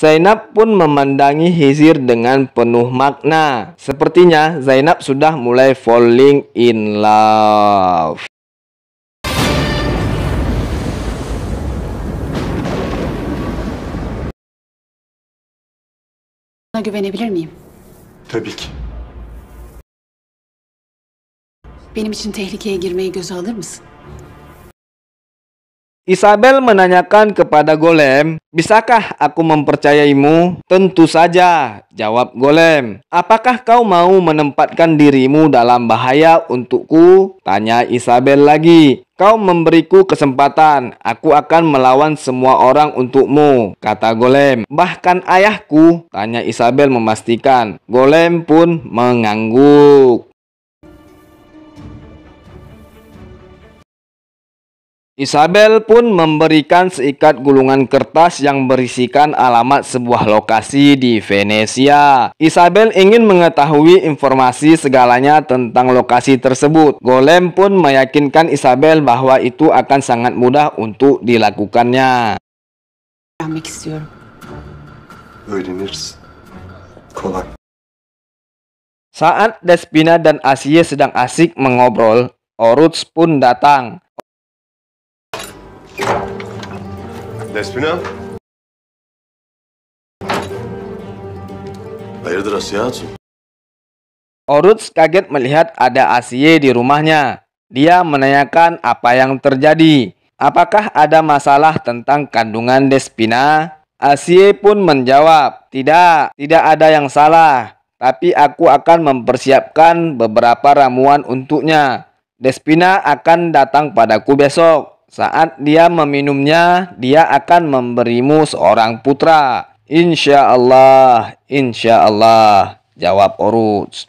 Zainab pun memandangi Hizir dengan penuh makna. Sepertinya Zainab sudah mulai falling in love. güvenebilir miyim? Tabii ki. Benim için tehlikeye girmeyi göze alır mısın? Isabel menanyakan kepada Golem, "Bisakah aku mempercayaimu?" "Tentu saja," jawab Golem. "Apakah kau mau menempatkan dirimu dalam bahaya untukku?" tanya Isabel lagi. "Kau memberiku kesempatan, aku akan melawan semua orang untukmu," kata Golem. "Bahkan ayahku," tanya Isabel memastikan. Golem pun mengangguk. Isabel pun memberikan seikat gulungan kertas yang berisikan alamat sebuah lokasi di Venesia. Isabel ingin mengetahui informasi segalanya tentang lokasi tersebut. Golem pun meyakinkan Isabel bahwa itu akan sangat mudah untuk dilakukannya. Saat Despina dan Asie sedang asik mengobrol, Oruts pun datang. Despina. Hayırdır Asiye Hatun? Oruç kaget melihat ada Asiye di rumahnya. Dia menanyakan apa yang terjadi. Apakah ada masalah tentang kandungan Despina? Asiye pun menjawab, tidak, tidak ada yang salah. Tapi aku akan mempersiapkan beberapa ramuan untuknya. Despina akan datang padaku besok. Saat dia meminumnya, dia akan memberimu seorang putra. Insya Allah, insya Allah, jawab Oruj.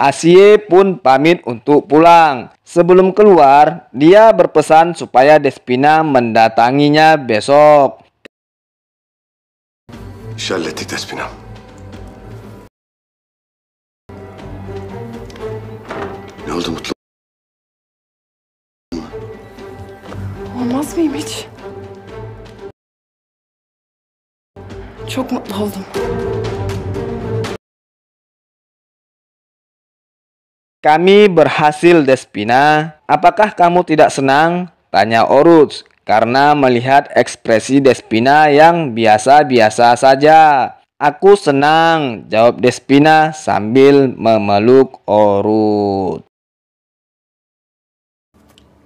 Asie pun pamit untuk pulang. Sebelum keluar, dia berpesan supaya Despina mendatanginya besok. Despina. oldu mutlu mu? Olmaz mıyım hiç? Çok mutlu oldum. Kami berhasil Despina. Apakah kamu tidak senang? Tanya Oruz, karena melihat ekspresi Despina yang biasa-biasa saja. Aku senang, jawab Despina sambil memeluk Oruz.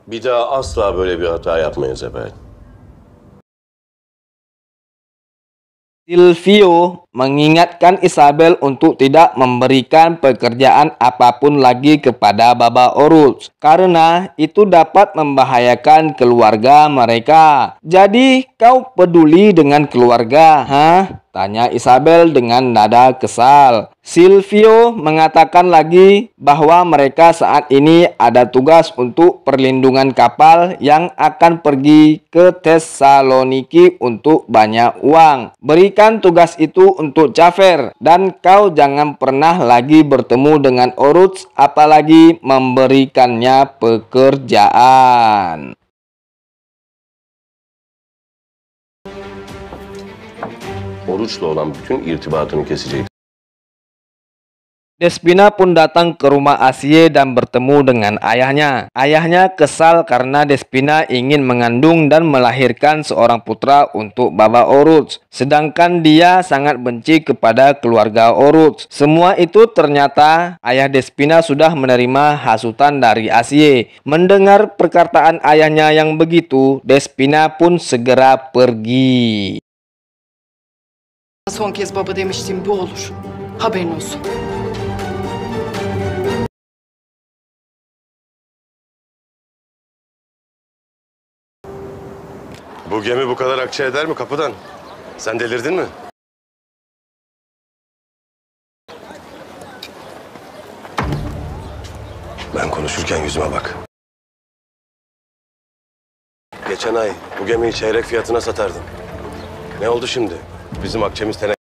Bir daha asla böyle bir hata yapmayız efendim. Silvio mengingatkan Isabel untuk tidak memberikan pekerjaan apapun lagi kepada Baba Oruz karena itu dapat membahayakan keluarga mereka. Jadi kau peduli dengan keluarga, ha? Tanya Isabel dengan nada kesal. Silvio mengatakan lagi bahwa mereka saat ini ada tugas untuk perlindungan kapal yang akan pergi ke Thessaloniki untuk banyak uang. Berikan tugas itu untuk Jafar dan kau jangan pernah lagi bertemu dengan Oruts apalagi memberikannya pekerjaan. oruçla olan bütün irtibatını kesecektir. Despina pun datang ke rumah Asie dan bertemu dengan ayahnya. Ayahnya kesal karena Despina ingin mengandung dan melahirkan seorang putra untuk Baba Oruj. Sedangkan dia sangat benci kepada keluarga Oruj. Semua itu ternyata ayah Despina sudah menerima hasutan dari Asie. Mendengar perkataan ayahnya yang begitu, Despina pun segera pergi. Son kez baba demiştim bu olur. Haberin olsun. Bu gemi bu kadar akça eder mi kapıdan? Sen delirdin mi? Ben konuşurken yüzüme bak. Geçen ay bu gemiyi çeyrek fiyatına satardım. Ne oldu şimdi? Bizim akçemiz teneke.